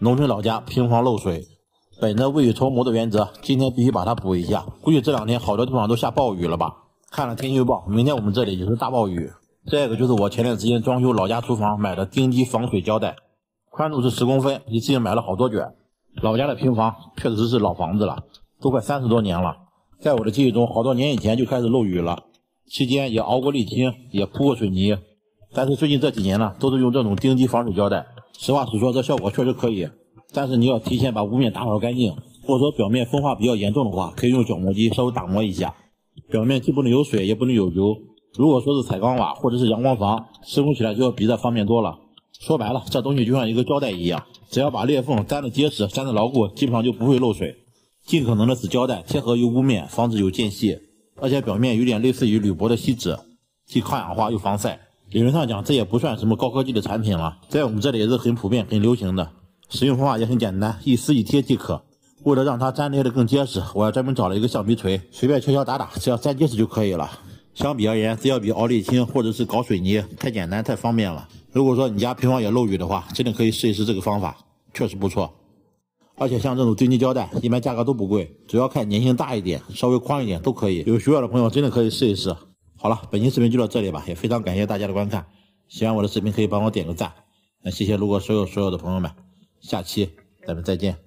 农村老家平房漏水，本着未雨绸缪的原则，今天必须把它补一下。估计这两天好多地方都下暴雨了吧？看了天气预报，明天我们这里也是大暴雨。再一个就是我前段时间装修老家厨房买的丁基防水胶带，宽度是十公分，一次性买了好多卷。老家的平房确实是老房子了，都快三十多年了。在我的记忆中，好多年以前就开始漏雨了，期间也熬过沥青，也铺过水泥，但是最近这几年呢，都是用这种丁基防水胶带。实话实说，这效果确实可以，但是你要提前把屋面打扫干净，或者说表面风化比较严重的话，可以用角磨机稍微打磨一下。表面既不能有水，也不能有油。如果说是彩钢瓦或者是阳光房，施工起来就要比这方便多了。说白了，这东西就像一个胶带一样，只要把裂缝粘得结实、粘得牢固，基本上就不会漏水。尽可能的使胶带贴合于屋面，防止有间隙，而且表面有点类似于铝箔的锡纸，既抗氧化又防晒。理论上讲，这也不算什么高科技的产品了，在我们这里也是很普遍、很流行的。使用方法也很简单，一撕一贴即可。为了让它粘贴的更结实，我还专门找了一个橡皮锤，随便敲敲打打，只要粘结实就可以了。相比而言，只要比奥沥青或者是搞水泥太简单、太方便了。如果说你家平房也漏雨的话，真的可以试一试这个方法，确实不错。而且像这种堆积胶带，一般价格都不贵，只要看粘性大一点、稍微宽一点都可以。有需要的朋友，真的可以试一试。好了，本期视频就到这里吧，也非常感谢大家的观看。喜欢我的视频可以帮我点个赞，那谢谢路过所有所有的朋友们，下期咱们再见。